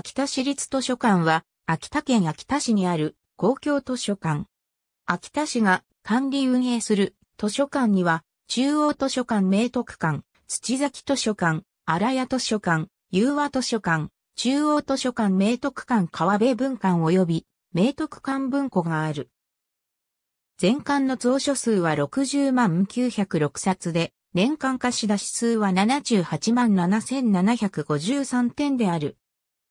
秋田市立図書館は、秋田県秋田市にある公共図書館。秋田市が管理運営する図書館には、中央図書館明徳館、土崎図書館、荒谷図書館、雄和図書館、中央図書館明徳館川辺文館及び明徳館文庫がある。全館の蔵書数は60万906冊で、年間貸し出し数は78万7753点である。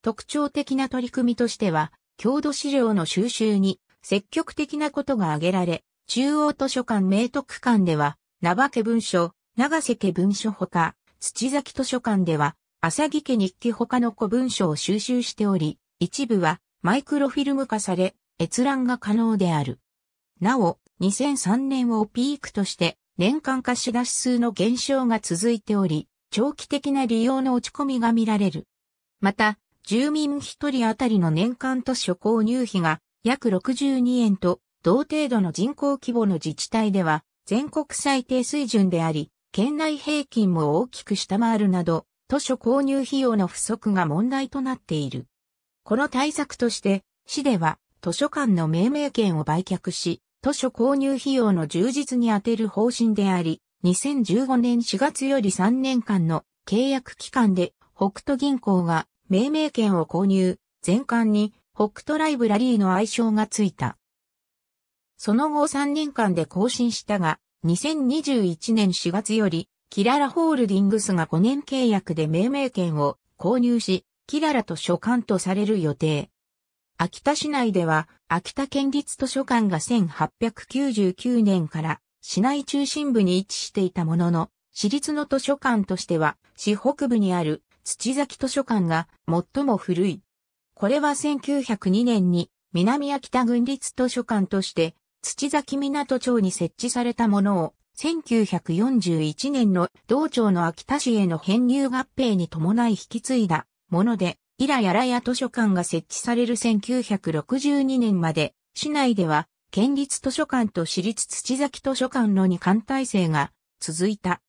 特徴的な取り組みとしては、郷土資料の収集に積極的なことが挙げられ、中央図書館明徳館では、名家文書、長瀬家文書ほか、土崎図書館では、浅木家日記ほかの古文書を収集しており、一部はマイクロフィルム化され、閲覧が可能である。なお、2003年をピークとして、年間貸し出し数の減少が続いており、長期的な利用の落ち込みが見られる。また、住民一人当たりの年間図書購入費が約62円と、同程度の人口規模の自治体では、全国最低水準であり、県内平均も大きく下回るなど、図書購入費用の不足が問題となっている。この対策として、市では図書館の命名権を売却し、図書購入費用の充実に充てる方針であり、2015年4月より3年間の契約期間で、北都銀行が命名権を購入、全館に北斗ライブラリーの愛称がついた。その後3年間で更新したが、2021年4月より、キララホールディングスが5年契約で命名権を購入し、キララ図書館とされる予定。秋田市内では、秋田県立図書館が1899年から市内中心部に位置していたものの、市立の図書館としては、市北部にある土崎図書館が最も古い。これは1902年に南秋田郡立図書館として土崎港町に設置されたものを1941年の道町の秋田市への編入合併に伴い引き継いだもので、イラヤラヤ図書館が設置される1962年まで、市内では県立図書館と市立土崎図書館の二館体制が続いた。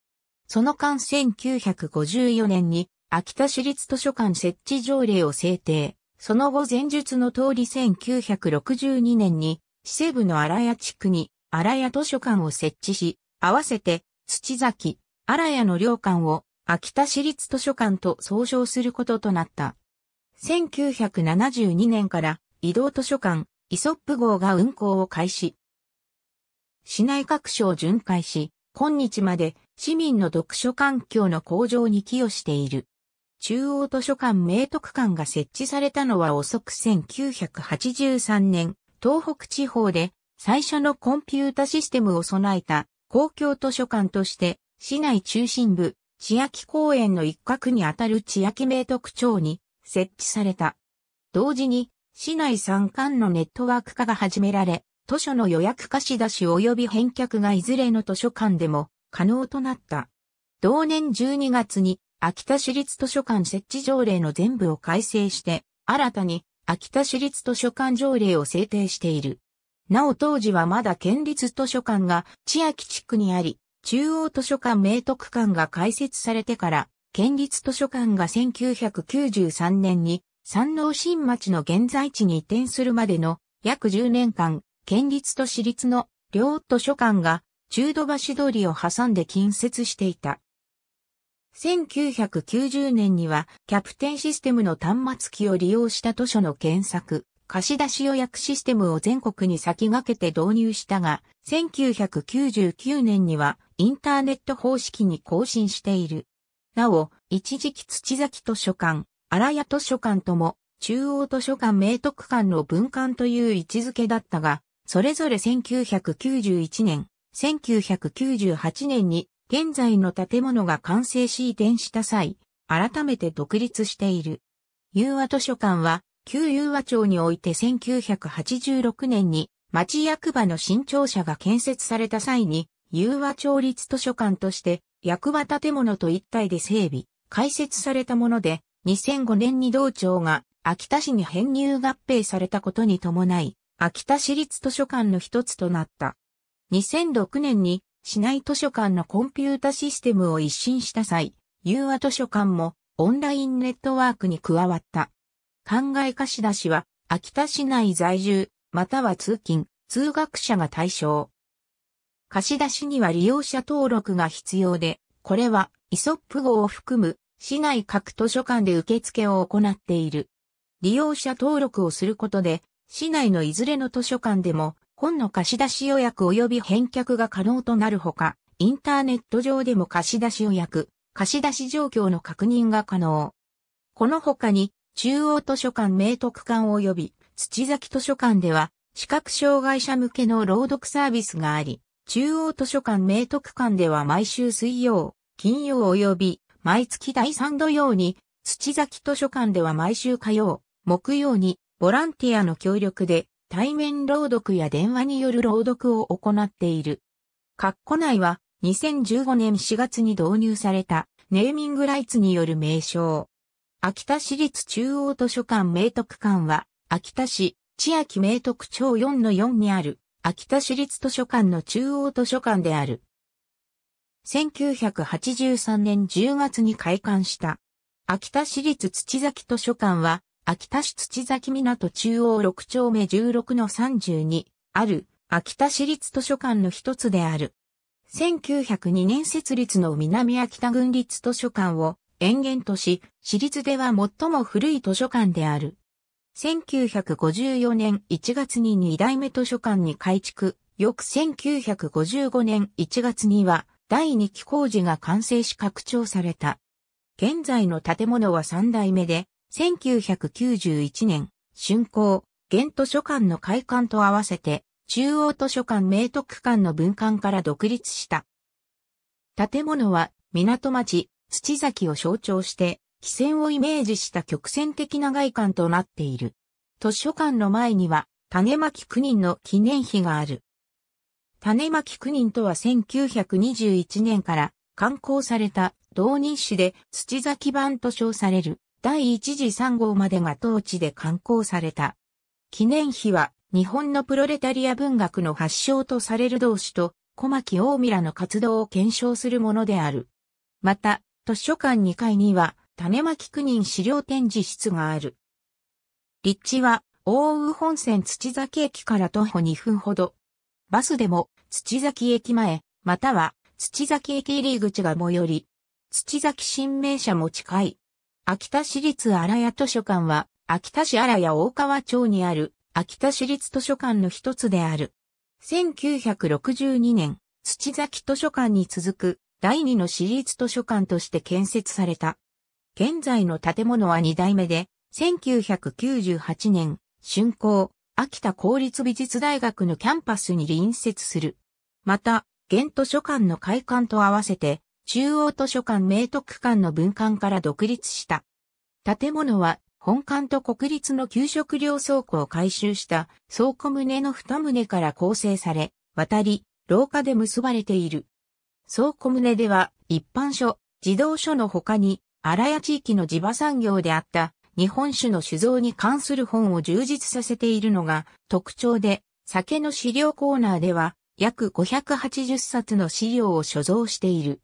その間1954年に秋田市立図書館設置条例を制定。その後前述の通り1962年に、市西部の荒谷地区に荒谷図書館を設置し、合わせて土崎、荒谷の領館を秋田市立図書館と総称することとなった。1972年から移動図書館、イソップ号が運行を開始。市内各所を巡回し、今日まで市民の読書環境の向上に寄与している。中央図書館明徳館が設置されたのは遅く1983年、東北地方で最初のコンピュータシステムを備えた公共図書館として市内中心部、千秋公園の一角にあたる千秋明徳町に設置された。同時に市内三館のネットワーク化が始められ、図書の予約貸し出し及び返却がいずれの図書館でも可能となった。同年12月に秋田市立図書館設置条例の全部を改正して、新たに秋田市立図書館条例を制定している。なお当時はまだ県立図書館が千秋地区にあり、中央図書館明徳館が開設されてから、県立図書館が1993年に山王新町の現在地に移転するまでの約10年間、県立と私立の両図書館が中土橋通りを挟んで近接していた。1990年にはキャプテンシステムの端末機を利用した図書の検索、貸し出し予約システムを全国に先駆けて導入したが、1999年にはインターネット方式に更新している。なお、一時期土崎図書館、荒谷図書館とも、中央図書館明徳館の分館という位置づけだったが、それぞれ1991年、1998年に現在の建物が完成し移転した際、改めて独立している。融和図書館は、旧融和町において1986年に町役場の新庁舎が建設された際に、融和町立図書館として役場建物と一体で整備、開設されたもので、2005年に同庁が秋田市に編入合併されたことに伴い、秋田市立図書館の一つとなった。2006年に市内図書館のコンピュータシステムを一新した際、融和図書館もオンラインネットワークに加わった。考え貸し出しは、秋田市内在住、または通勤、通学者が対象。貸し出しには利用者登録が必要で、これはイソップ号を含む市内各図書館で受付を行っている。利用者登録をすることで、市内のいずれの図書館でも本の貸し出し予約及び返却が可能となるほか、インターネット上でも貸し出し予約、貸し出し状況の確認が可能。この他に、中央図書館名徳館及び土崎図書館では、視覚障害者向けの朗読サービスがあり、中央図書館名徳館では毎週水曜、金曜及び毎月第3土曜に、土崎図書館では毎週火曜、木曜にボランティアの協力で対面朗読や電話による朗読を行っている。括弧内は2015年4月に導入されたネーミングライツによる名称。秋田市立中央図書館明徳館は秋田市千秋明徳町4-4にある秋田市立図書館の中央図書館である。1983年10月に開館した。秋田市立土崎図書館は秋田市土崎港中央6丁目16の32ある秋田市立図書館の一つである。1902年設立の南秋田郡立図書館を延元とし、市立では最も古い図書館である。1954年1月に2代目図書館に改築、翌1955年1月には第2期工事が完成し拡張された。現在の建物は3代目で、1991年、竣工、現図書館の開館と合わせて、中央図書館明徳館の分館から独立した。建物は、港町、土崎を象徴して、汽船をイメージした曲線的な外観となっている。図書館の前には、種巻九人の記念碑がある。種巻九人とは1921年から刊行された同人誌で土崎版と称される第1次3号までが当地で刊行された。記念碑は日本のプロレタリア文学の発祥とされる同志と小牧大ミの活動を検証するものである。また、図書館2階には種巻区人資料展示室がある。立地は大宇本線土崎駅から徒歩2分ほど。バスでも土崎駅前、または土崎駅入り口が最寄り、土崎新名車も近い。秋田市立荒谷図書館は、秋田市荒谷大川町にある、秋田市立図書館の一つである。1962年、土崎図書館に続く、第二の市立図書館として建設された。現在の建物は2代目で、1998年、竣工、秋田公立美術大学のキャンパスに隣接する。また、現図書館の開館と合わせて、中央図書館明徳館の分館から独立した。建物は本館と国立の給食料倉庫を改修した倉庫棟の二棟から構成され、渡り、廊下で結ばれている。倉庫棟では一般書、児童書の他に、荒谷地域の地場産業であった日本酒の酒造に関する本を充実させているのが特徴で、酒の資料コーナーでは約580冊の資料を所蔵している。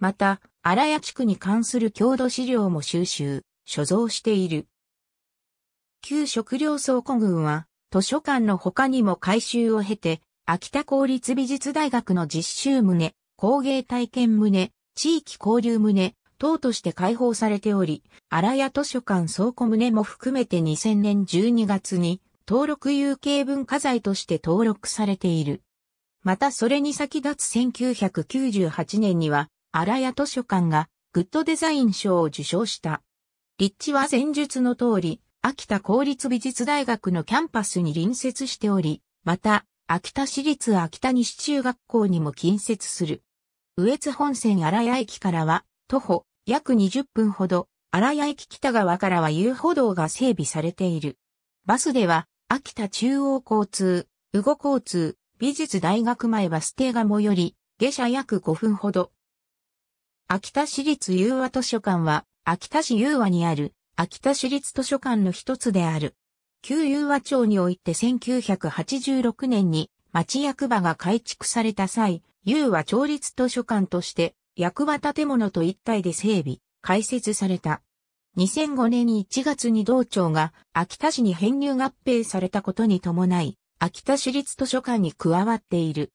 また、荒谷地区に関する郷土資料も収集、所蔵している。旧食料倉庫群は、図書館の他にも改修を経て、秋田公立美術大学の実習棟、工芸体験棟、地域交流棟、等として開放されており、荒谷図書館倉庫棟も含めて2000年12月に登録有形文化財として登録されている。またそれに先立つ1998年には荒谷図書館がグッドデザイン賞を受賞した。立地は前述の通り、秋田公立美術大学のキャンパスに隣接しており、また、秋田市立秋田西中学校にも近接する。上津本線荒谷駅からは、徒歩約20分ほど、荒谷駅北側からは遊歩道が整備されている。バスでは、秋田中央交通、羽後交通、美術大学前バス停が最寄り、下車約5分ほど、秋田市立優和図書館は、秋田市優和にある、秋田市立図書館の一つである。旧優和町において1986年に町役場が改築された際、優和町立図書館として役場建物と一体で整備、開設された。2005年1月に同町が秋田市に編入合併されたことに伴い、秋田市立図書館に加わっている。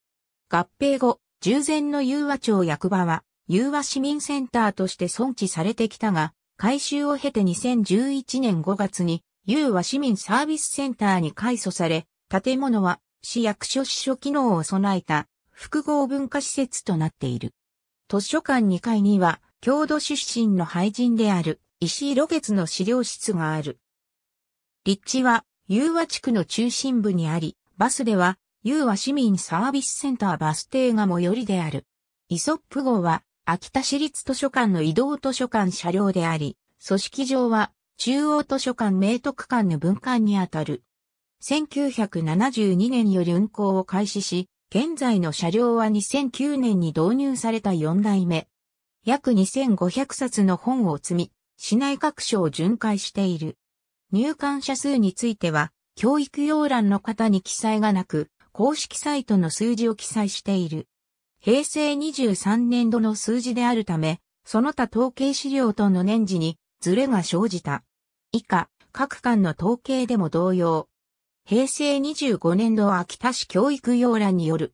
合併後、従前の優和町役場は融和市民センターとして存置されてきたが、改修を経て2011年5月に、融和市民サービスセンターに改組され、建物は市役所支所機能を備えた複合文化施設となっている。図書館2階には、郷土出身の廃人である石井露月の資料室がある。立地は、融和地区の中心部にあり、バスでは、融和市民サービスセンターバス停が最寄りである。イソップ号は、秋田市立図書館の移動図書館車両であり、組織上は中央図書館明徳館の分館にあたる。1972年より運行を開始し、現在の車両は2009年に導入された4代目。約2500冊の本を積み、市内各所を巡回している。入館者数については、教育要欄の方に記載がなく、公式サイトの数字を記載している。平成23年度の数字であるため、その他統計資料との年次にずれが生じた。以下、各館の統計でも同様。平成25年度秋田市教育要覧による。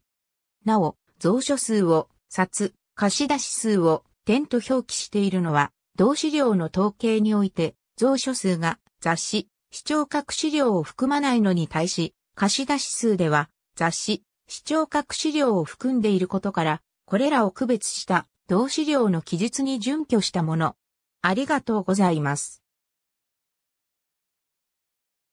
なお、蔵書数を、札、貸出数を、点と表記しているのは、同資料の統計において、蔵書数が雑誌、視聴覚資料を含まないのに対し、貸出数では雑誌、視聴覚資料を含んでいることから、これらを区別した同資料の記述に準拠したもの。ありがとうございます。